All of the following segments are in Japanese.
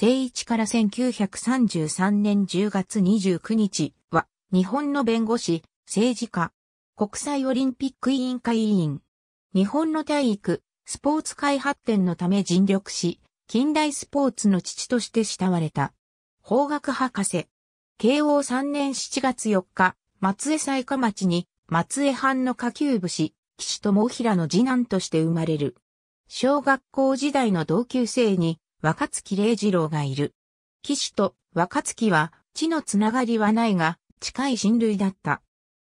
誠一から1933年10月29日は、日本の弁護士、政治家、国際オリンピック委員会委員、日本の体育、スポーツ界発展のため尽力し、近代スポーツの父として慕われた。法学博士。慶応3年7月4日、松江西下町に、松江藩の下級武士、岸智平の次男として生まれる。小学校時代の同級生に、若月礼次郎がいる。騎士と若月は地のつながりはないが近い親類だった。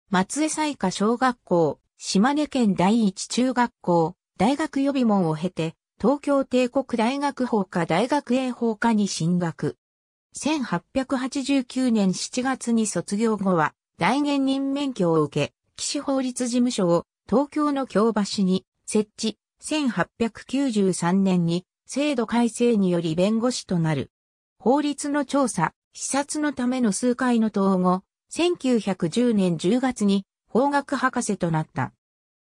松江彩花小学校、島根県第一中学校、大学予備門を経て、東京帝国大学法科大学英法科に進学。1889年7月に卒業後は、大元人免許を受け、騎士法律事務所を東京の京橋に設置。1893年に制度改正により弁護士となる。法律の調査、視察のための数回の統合、1910年10月に法学博士となった。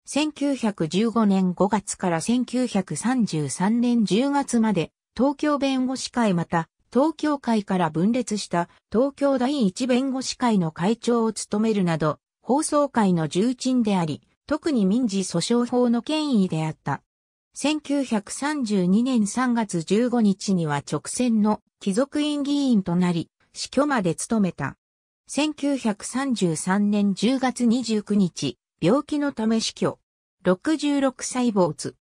1915年5月から1933年10月まで東京弁護士会また東京会から分裂した東京第一弁護士会の会長を務めるなど、法曹会の重鎮であり、特に民事訴訟法の権威であった。1932年3月15日には直線の貴族院議員となり、死去まで務めた。1933年10月29日、病気のため死去。66歳没。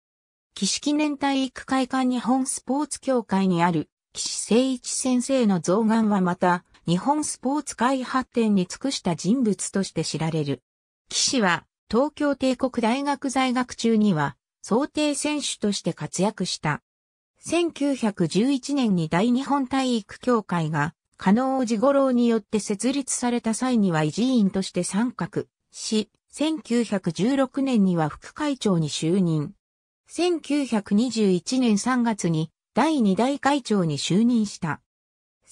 岸記念体育会館日本スポーツ協会にある岸誠一先生の増眼はまた、日本スポーツ界発展に尽くした人物として知られる。岸は、東京帝国大学在学中には、想定選手として活躍した。1911年に大日本体育協会が、加納子五郎によって設立された際には維持員として参画し、1916年には副会長に就任。1921年3月に第2代会長に就任した。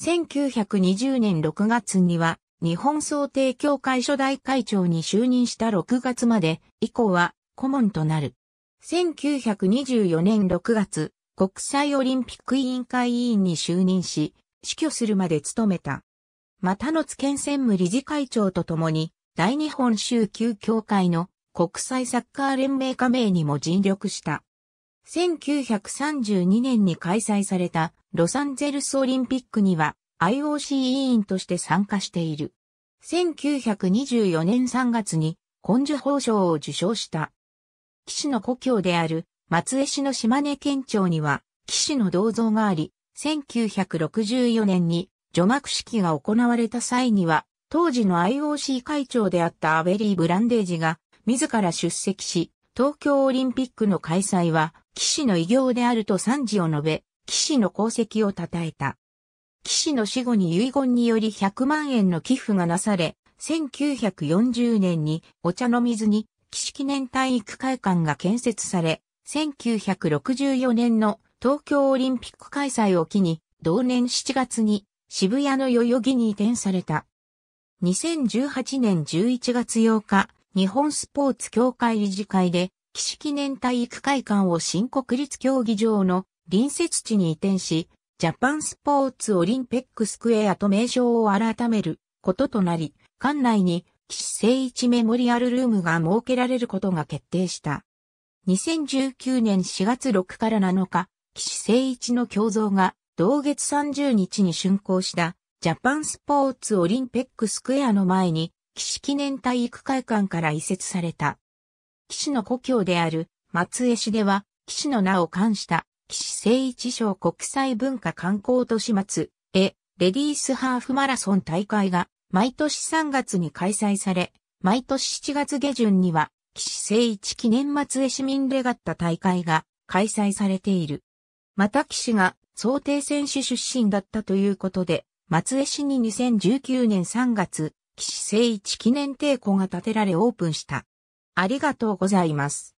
1920年6月には日本想定協会初代会長に就任した6月まで以降は顧問となる。1924年6月、国際オリンピック委員会委員に就任し、死去するまで務めた。た、の津県専務理事会長とともに、大日本州級協会の国際サッカー連盟加盟にも尽力した。1932年に開催されたロサンゼルスオリンピックには IOC 委員として参加している。1924年3月に根樹法賞を受賞した。岸の故郷である松江市の島根県庁には岸の銅像があり、1964年に除幕式が行われた際には、当時の IOC 会長であったアベリー・ブランデージが自ら出席し、東京オリンピックの開催は岸の偉業であると賛辞を述べ、岸の功績を称えた。岸の死後に遺言により100万円の寄付がなされ、1940年にお茶の水に岸記念体育会館が建設され、1964年の東京オリンピック開催を機に、同年7月に渋谷の代々木に移転された。2018年11月8日、日本スポーツ協会理事会で、岸記念体育会館を新国立競技場の隣接地に移転し、ジャパンスポーツオリンペックスクエアと名称を改めることとなり、館内に岸誠一メモリアルルームが設けられることが決定した。2019年4月6から7日、岸誠一の胸像が同月30日に竣工したジャパンスポーツオリンペックスクエアの前に岸記念体育会館から移設された。岸の故郷である松江市では岸の名を冠した岸誠一賞国際文化観光都市松江レディースハーフマラソン大会が毎年3月に開催され、毎年7月下旬には、岸誠一記念松江市民レガッタ大会が開催されている。また岸が想定選手出身だったということで、松江市に2019年3月、岸誠一記念帝庫が建てられオープンした。ありがとうございます。